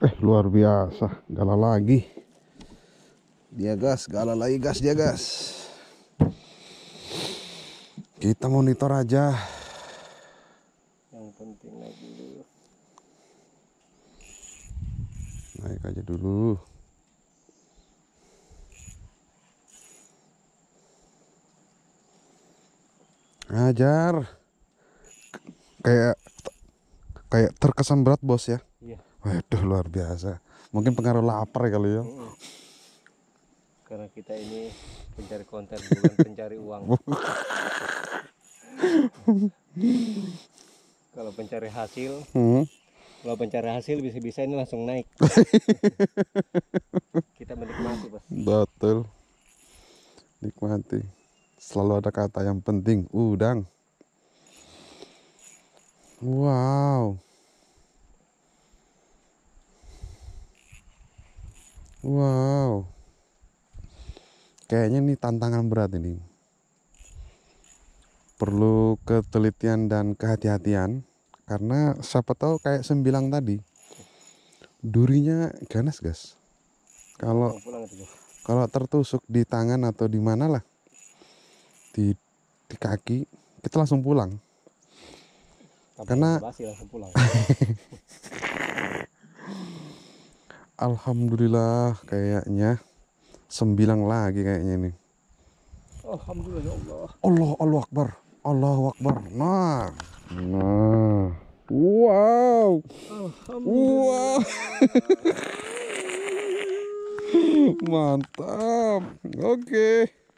Eh luar biasa, galah lagi. Dia gas, galah lagi gas dia gas. Kita monitor aja. Yang penting naik dulu. Naik aja dulu. Ajar kayak kayak terkesan berat bos ya Waduh luar biasa. Mungkin pengaruh lapar kali ya. Karena kita ini pencari konten bukan pencari uang. kalau pencari hasil, hmm. kalau pencari hasil bisa-bisa ini langsung naik. kita menikmati bos. Betul. Nikmati. Selalu ada kata yang penting, udang. Wow. Wow. Kayaknya ini tantangan berat ini. Perlu ketelitian dan kehati-hatian karena siapa tahu kayak sembilang tadi. Durinya ganas, guys. Kalau kalau tertusuk di tangan atau di mana lah di di kaki kita langsung pulang. Tapi karena Alhamdulillah kayaknya sembilan lagi kayaknya ini. Alhamdulillah ya Allah. Allah Allah Akbar. Allah Akbar. Nah. Nah. Wow. Wow. Mantap. Oke. Okay.